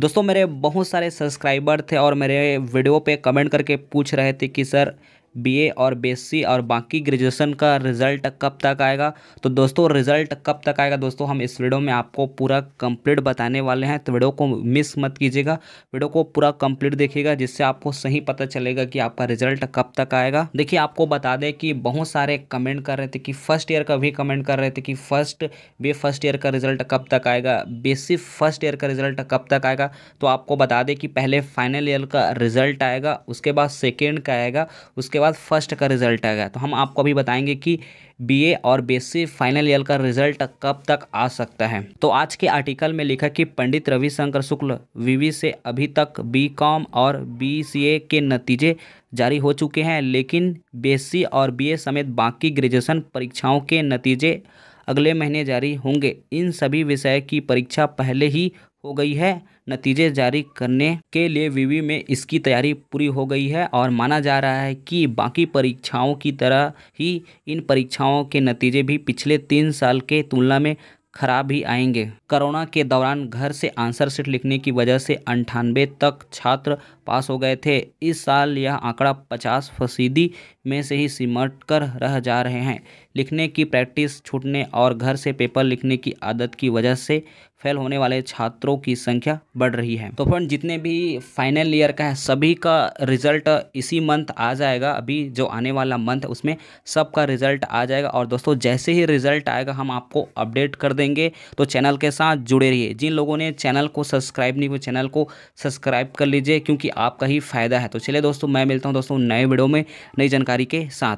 दोस्तों मेरे बहुत सारे सब्सक्राइबर थे और मेरे वीडियो पे कमेंट करके पूछ रहे थे कि सर बीए और बीएससी और बाकी ग्रेजुएशन का रिज़ल्ट कब तक आएगा तो दोस्तों रिज़ल्ट कब तक आएगा दोस्तों हम इस वीडियो में आपको पूरा कंप्लीट बताने वाले हैं तो वीडियो को मिस मत कीजिएगा वीडियो को पूरा कंप्लीट देखिएगा जिससे आपको सही पता चलेगा कि आपका रिज़ल्ट कब तक आएगा देखिए आपको बता दें कि बहुत सारे कमेंट कर रहे थे कि फ़र्स्ट ईयर का भी कमेंट कर रहे थे कि फ़र्स्ट बी फर्स्ट ईयर का रिज़ल्ट कब तक आएगा सी फर्स्ट ईयर का रिज़ल्ट कब तक आएगा तो आपको बता दें कि पहले फाइनल ईयर का रिज़ल्ट आएगा उसके बाद सेकेंड का आएगा उसके उसके बाद फर्स्ट का रिजल्ट आ गया तो हम आपको अभी बताएंगे कि बीए और बीएससी फाइनल ईयर का रिजल्ट कब तक आ सकता है तो आज के आर्टिकल में लिखा कि पंडित रविशंकर शुक्ल वीवी से अभी तक बीकॉम और बीसीए के नतीजे जारी हो चुके हैं लेकिन बीएससी और बीए समेत बाकी ग्रेजुएशन परीक्षाओं के नतीजे अगले महीने जारी होंगे इन सभी विषय की परीक्षा पहले ही हो गई है नतीजे जारी करने के लिए वीवी में इसकी तैयारी पूरी हो गई है और माना जा रहा है कि बाकी परीक्षाओं की तरह ही इन परीक्षाओं के नतीजे भी पिछले तीन साल के तुलना में खराब ही आएंगे कोरोना के दौरान घर से आंसर सीट लिखने की वजह से अंठानवे तक छात्र पास हो गए थे इस साल यह आंकड़ा पचास फीसदी में से ही सिमट कर रह जा रहे हैं लिखने की प्रैक्टिस छूटने और घर से पेपर लिखने की आदत की वजह से फेल होने वाले छात्रों की संख्या बढ़ रही है तो फ्रेंड जितने भी फाइनल ईयर का है सभी का रिजल्ट इसी मंथ आ जाएगा अभी जो आने वाला मंथ है उसमें सबका रिजल्ट आ जाएगा और दोस्तों जैसे ही रिजल्ट आएगा हम आपको अपडेट कर देंगे तो चैनल के साथ जुड़े रहिए जिन लोगों ने चैनल को सब्सक्राइब नहीं किया चैनल को सब्सक्राइब कर लीजिए क्योंकि आपका ही फायदा है तो चलिए दोस्तों मैं मिलता हूँ दोस्तों नए वीडियो में नई जानकारी के साथ